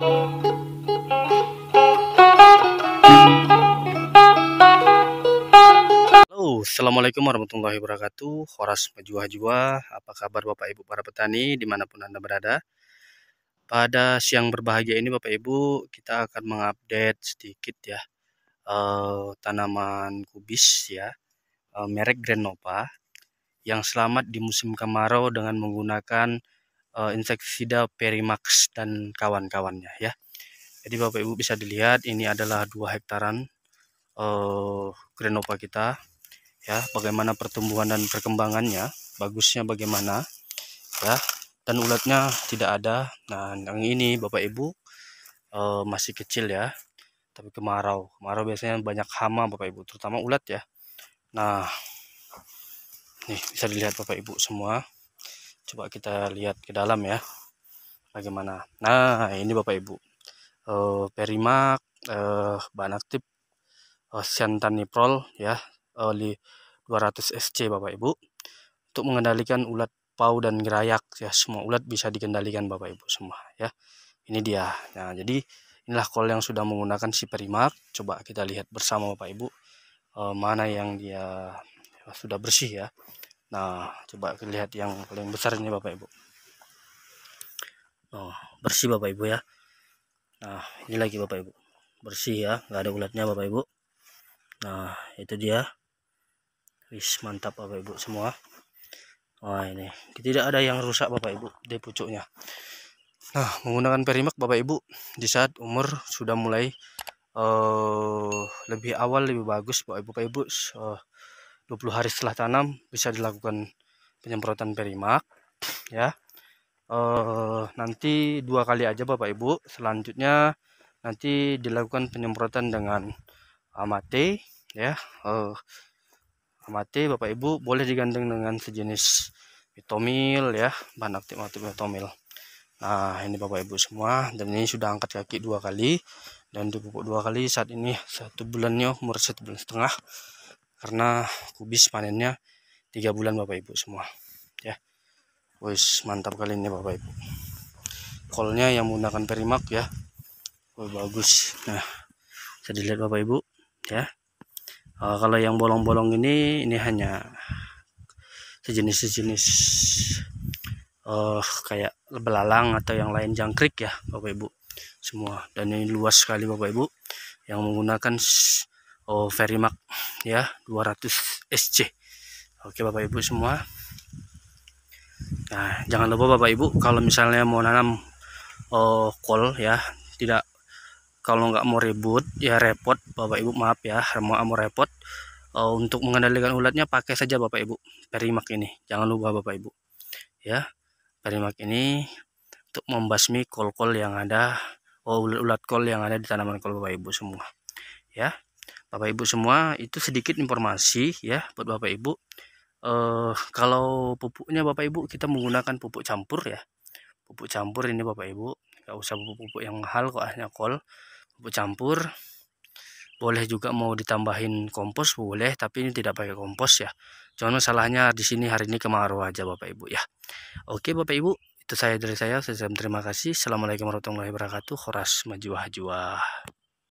Halo, Assalamualaikum warahmatullahi wabarakatuh Horas Majua Jua Apa kabar Bapak Ibu para petani dimanapun Anda berada Pada siang berbahagia ini Bapak Ibu Kita akan mengupdate sedikit ya uh, Tanaman kubis ya uh, Merek Grenopa Yang selamat di musim kemarau dengan menggunakan uh, eh, insektisida perimax dan kawan-kawannya ya. Jadi Bapak Ibu bisa dilihat ini adalah dua hektaran uh, eh, grenopa kita ya, bagaimana pertumbuhan dan perkembangannya, bagusnya bagaimana ya. Dan ulatnya tidak ada. Nah, yang ini Bapak Ibu uh, masih kecil ya. Tapi kemarau, kemarau biasanya banyak hama Bapak Ibu, terutama ulat ya. Nah, nih bisa dilihat Bapak Ibu semua coba kita lihat ke dalam ya bagaimana nah ini bapak ibu uh, perimak uh, eh, bahan aktif uh, eh, siantaniprol ya uh, 200 SC bapak ibu untuk mengendalikan ulat pau dan gerayak ya semua ulat bisa dikendalikan bapak ibu semua ya ini dia nah jadi inilah kol yang sudah menggunakan si perimak coba kita lihat bersama bapak ibu uh, mana yang dia sudah bersih ya nah coba lihat yang paling besarnya bapak ibu oh bersih bapak ibu ya nah ini lagi bapak ibu bersih ya nggak ada ulatnya bapak ibu nah itu dia wis mantap bapak ibu semua wah ini tidak ada yang rusak bapak ibu di pucuknya nah menggunakan perimak bapak ibu di saat umur sudah mulai uh, lebih awal lebih bagus bapak ibu bapak ibu uh, 20 hari setelah tanam bisa dilakukan penyemprotan perimak ya e, nanti dua kali aja Bapak Ibu selanjutnya nanti dilakukan penyemprotan dengan amate ya e, amate Bapak Ibu boleh digandeng dengan sejenis mitomil ya bahan aktif aktif mitomil nah ini Bapak Ibu semua dan ini sudah angkat kaki dua kali dan dipupuk dua kali saat ini satu bulannya umur satu bulan setengah karena kubis panennya tiga bulan bapak ibu semua ya wis mantap kali ini bapak ibu kolnya yang menggunakan perimak ya Wih, bagus nah bisa dilihat bapak ibu ya uh, kalau yang bolong-bolong ini ini hanya sejenis-sejenis uh, kayak belalang atau yang lain jangkrik ya bapak ibu semua dan ini luas sekali bapak ibu yang menggunakan oh, much. ya 200 SC oke Bapak Ibu semua nah jangan lupa Bapak Ibu kalau misalnya mau nanam oh, kol ya tidak kalau nggak mau ribut ya repot Bapak Ibu maaf ya mau mau repot oh, untuk mengendalikan ulatnya pakai saja Bapak Ibu perimak ini jangan lupa Bapak Ibu ya perimak ini untuk membasmi kol-kol yang ada oh, ulat-ulat kol yang ada di tanaman kol Bapak Ibu semua ya Bapak Ibu semua itu sedikit informasi ya buat Bapak Ibu eh, kalau pupuknya Bapak Ibu kita menggunakan pupuk campur ya pupuk campur ini Bapak Ibu nggak usah pupuk-pupuk yang mahal kok hanya kol pupuk campur boleh juga mau ditambahin kompos boleh tapi ini tidak pakai kompos ya cuman masalahnya di sini hari ini kemarau aja Bapak Ibu ya oke Bapak Ibu itu saya dari saya saya terima kasih assalamualaikum warahmatullahi wabarakatuh khoras majuah juah